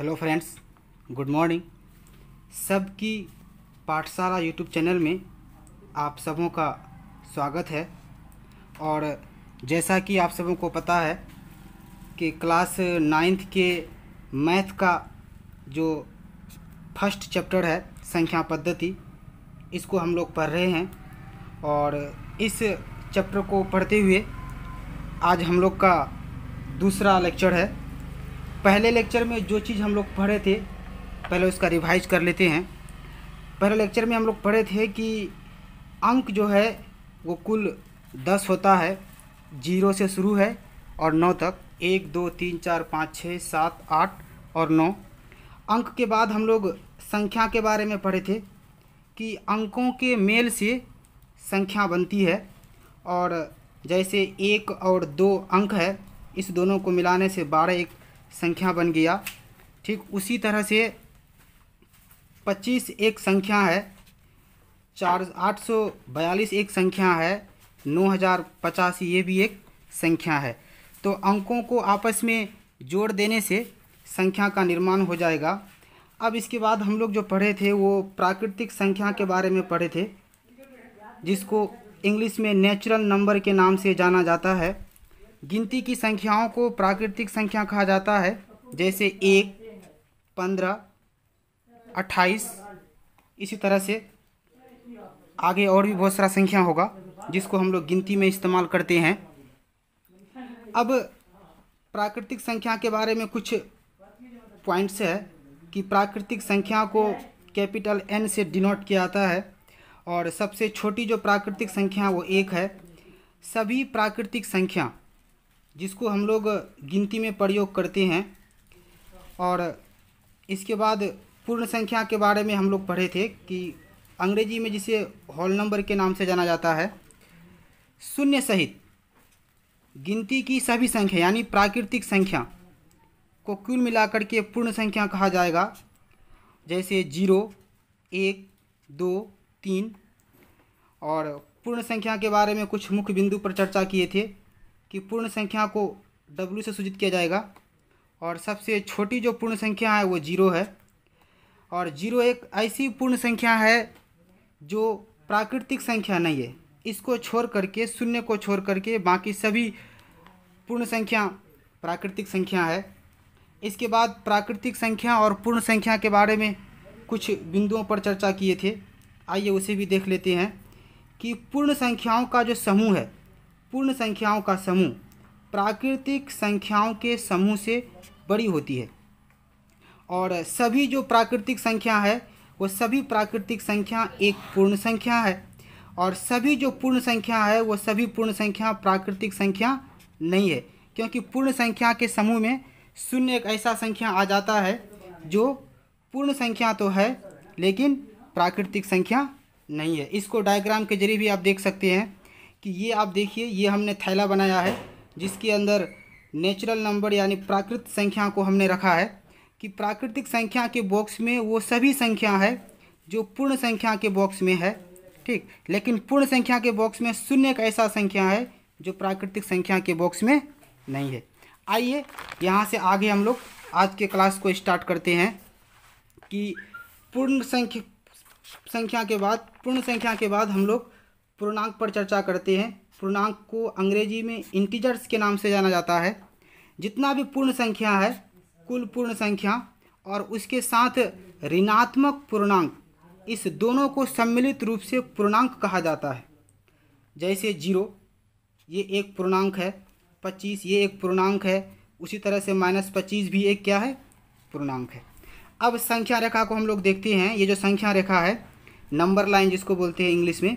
hello friends good morning सबकी पाठशाला YouTube channel में आप सबों का स्वागत है और जैसा कि आप सबों को पता है कि क्लास नाइन्थ के मैथ का जो फर्स्ट चैप्टर है संख्या पद्धति इसको हम लोग पढ़ रहे हैं और इस चैप्टर को पढ़ते हुए आज हम लोग का दूसरा लेक्चर है पहले लेक्चर में जो चीज़ हम लोग पढ़े थे पहले उसका रिवाइज कर लेते हैं पहले लेक्चर में हम लोग पढ़े थे कि अंक जो है वो कुल दस होता है जीरो से शुरू है और नौ तक एक दो तीन चार पाँच छः सात आठ और नौ अंक के बाद हम लोग संख्या के बारे में पढ़े थे कि अंकों के मेल से संख्या बनती है और जैसे एक और दो अंक है इस दोनों को मिलाने से बारह एक संख्या बन गया ठीक उसी तरह से पच्चीस एक संख्या है चार आठ सौ बयालीस एक संख्या है नौ हज़ार पचासी ये भी एक संख्या है तो अंकों को आपस में जोड़ देने से संख्या का निर्माण हो जाएगा अब इसके बाद हम लोग जो पढ़े थे वो प्राकृतिक संख्या के बारे में पढ़े थे जिसको इंग्लिश में नेचुरल नंबर के नाम से जाना जाता है गिनती की संख्याओं को प्राकृतिक संख्या कहा जाता है जैसे एक पंद्रह अट्ठाईस इसी तरह से आगे और भी बहुत सारा संख्या होगा जिसको हम लोग गिनती में इस्तेमाल करते हैं अब प्राकृतिक संख्या के बारे में कुछ पॉइंट्स है कि प्राकृतिक संख्या को कैपिटल एन से डिनोट किया जाता है और सबसे छोटी जो प्राकृतिक संख्या वो एक है सभी प्राकृतिक संख्या जिसको हम लोग गिनती में प्रयोग करते हैं और इसके बाद पूर्ण संख्या के बारे में हम लोग पढ़े थे कि अंग्रेजी में जिसे हॉल नंबर के नाम से जाना जाता है शून्य सहित गिनती की सभी संख्या यानी प्राकृतिक संख्या को कुल मिलाकर के पूर्ण संख्या कहा जाएगा जैसे जीरो एक दो तीन और पूर्ण संख्या के बारे में कुछ मुख्य बिंदु पर चर्चा किए थे कि पूर्ण संख्या को W से सूचित किया जाएगा और सबसे छोटी जो पूर्ण संख्या है वो जीरो है और जीरो एक ऐसी पूर्ण संख्या है जो प्राकृतिक संख्या नहीं है इसको छोड़ करके शून्य को छोड़ करके बाकी सभी पूर्ण संख्या प्राकृतिक संख्या है इसके बाद प्राकृतिक संख्या और पूर्ण संख्या के बारे में कुछ बिंदुओं पर चर्चा किए थे आइए उसे भी देख लेते हैं कि पूर्ण संख्याओं का जो समूह है पूर्ण संख्याओं का समूह प्राकृतिक संख्याओं के समूह से बड़ी होती है और सभी जो प्राकृतिक संख्या है वो सभी प्राकृतिक संख्या एक पूर्ण संख्या है और सभी जो पूर्ण संख्या है वो सभी पूर्ण संख्या प्राकृतिक संख्या नहीं है क्योंकि पूर्ण संख्या के समूह में शून्य एक ऐसा संख्या आ जाता है जो पूर्ण संख्या तो है लेकिन प्राकृतिक संख्या नहीं है इसको डायग्राम के जरिए भी आप देख सकते हैं कि ये आप देखिए ये हमने थैला बनाया है जिसके अंदर नेचुरल नंबर यानी प्राकृतिक संख्या को हमने रखा है कि प्राकृतिक संख्या के बॉक्स में वो सभी संख्या है जो पूर्ण संख्या के बॉक्स में है ठीक लेकिन पूर्ण संख्या के बॉक्स में शून्य एक ऐसा संख्या है जो प्राकृतिक संख्या के बॉक्स में नहीं है आइए यहाँ से आगे हम लोग आज के क्लास को स्टार्ट करते हैं कि पूर्ण संख्या संख्या के बाद पूर्ण संख्या के बाद हम लोग पूर्णांक पर चर्चा करते हैं पूर्णांक को अंग्रेजी में इंटीजर्स के नाम से जाना जाता है जितना भी पूर्ण संख्या है कुल पूर्ण संख्या और उसके साथ ऋणात्मक पूर्णांक इस दोनों को सम्मिलित रूप से पूर्णांक कहा जाता है जैसे जीरो ये एक पूर्णांक है पच्चीस ये एक पूर्णांक है उसी तरह से माइनस पच्चीस भी एक क्या है पूर्णांक है अब संख्या रेखा को हम लोग देखते हैं ये जो संख्या रेखा है नंबर लाइन जिसको बोलते हैं इंग्लिश में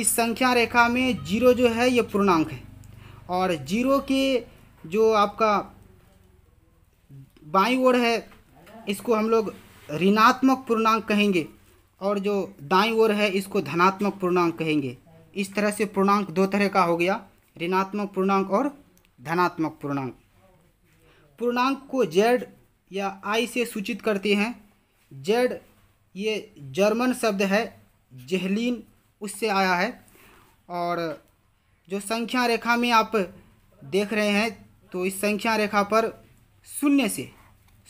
इस संख्या रेखा में जीरो जो है ये पूर्णांक है और जीरो के जो आपका बाई ओर है इसको हम लोग ऋणात्मक पूर्णांक कहेंगे और जो दाई ओर है इसको धनात्मक पूर्णांक कहेंगे इस तरह से पूर्णांक दो तरह का हो गया ऋणात्मक पूर्णांक और धनात्मक पूर्णांक पूर्णांक को जेड या आई से सूचित करते हैं जेड ये जर्मन शब्द है जेहलिन उससे आया है और जो संख्या रेखा में आप देख रहे हैं तो इस संख्या रेखा पर शून्य से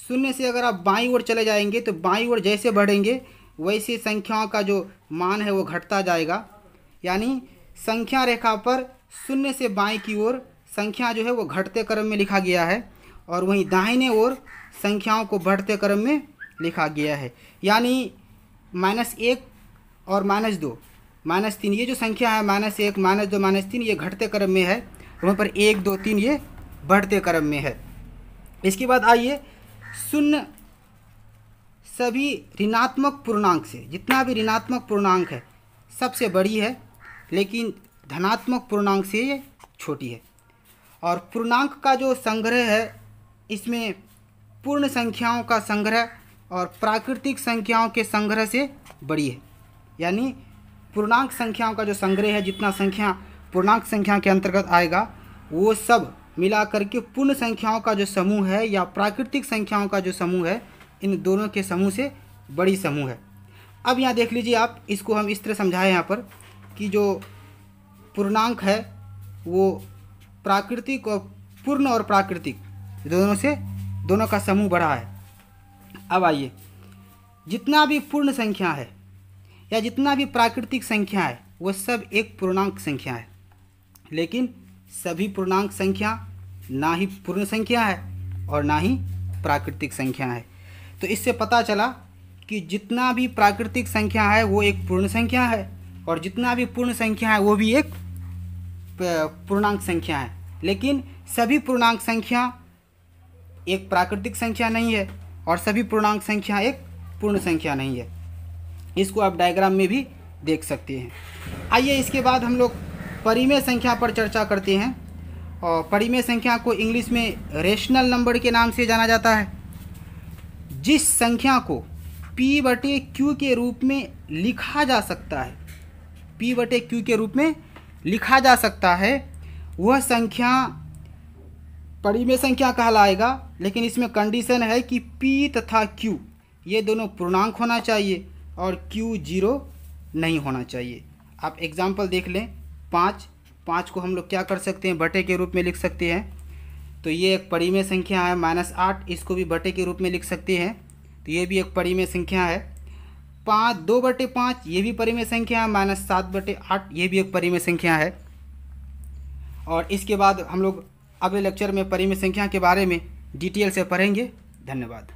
शून्य से अगर आप बाई ओर चले जाएंगे तो बाई ओर जैसे बढ़ेंगे वैसे संख्याओं का जो मान है वो घटता जाएगा यानी संख्या रेखा पर शून्य से बाएं की ओर संख्या जो है वो घटते क्रम में लिखा गया है और वहीं दाहिने ओर संख्याओं को बढ़ते क्रम में लिखा गया है यानी माइनस एक और माइनस दो माइनस तीन ये जो संख्या है माइनस एक माइनस दो माइनस तीन ये घटते क्रम में है वहाँ पर एक दो तीन ये बढ़ते क्रम में है इसके बाद आइए शून्य सभी ऋणात्मक पूर्णांक से जितना भी ऋणात्मक पूर्णांक है सबसे बड़ी है लेकिन धनात्मक पूर्णांक से ये छोटी है और पूर्णांक का जो संग्रह है इसमें पूर्ण संख्याओं का संग्रह और प्राकृतिक संख्याओं के संग्रह से बड़ी है यानी पूर्णांक संख्याओं का जो संग्रह है जितना संख्या पूर्णांक संख्या के अंतर्गत आएगा वो सब मिला करके पूर्ण संख्याओं का जो समूह है या प्राकृतिक संख्याओं का जो समूह है इन दोनों के समूह से बड़ी समूह है अब यहाँ देख लीजिए आप इसको हम इस तरह समझाएं यहाँ पर कि जो पूर्णांक है वो प्राकृतिक और पूर्ण और प्राकृतिक दोनों से दोनों का समूह बढ़ा है अब आइए जितना भी पूर्ण संख्या है या जितना भी प्राकृतिक संख्या है वह सब एक पूर्णांक संख्या है लेकिन सभी पूर्णांक संख्या ना ही पूर्ण संख्या है और ना ही प्राकृतिक संख्या है तो इससे पता चला कि जितना भी प्राकृतिक संख्या है वो एक पूर्ण संख्या है और जितना भी पूर्ण संख्या है वो भी एक पूर्णांक संख्या है लेकिन सभी पूर्णांक संख्या एक प्राकृतिक संख्या नहीं है और सभी पूर्णांक संख्या एक पूर्ण संख्या नहीं है इसको आप डायग्राम में भी देख सकते हैं आइए इसके बाद हम लोग परिमेय संख्या पर चर्चा करते हैं और परिमेय संख्या को इंग्लिश में रेशनल नंबर के नाम से जाना जाता है जिस संख्या को पी बटे क्यू के रूप में लिखा जा सकता है पी बटे क्यू के रूप में लिखा जा सकता है वह संख्या परिमेय संख्या कहलाएगा लेकिन इसमें कंडीशन है कि पी तथा क्यू ये दोनों पूर्णांक होना चाहिए और क्यू जीरो नहीं होना चाहिए आप एग्ज़ाम्पल देख लें पाँच पाँच को हम लोग क्या कर सकते हैं बटे के रूप में लिख सकते हैं तो ये एक परिमेय संख्या है माइनस आठ इसको भी बटे के रूप में लिख सकते हैं तो ये भी एक परिमेय संख्या है पाँच दो बटे पाँच ये भी परिमेय संख्या है माइनस सात बटे आठ ये भी एक परिमेय संख्या है और इसके बाद हम लोग अगले लेक्चर में परिमेय संख्या के बारे में डिटेल से पढ़ेंगे धन्यवाद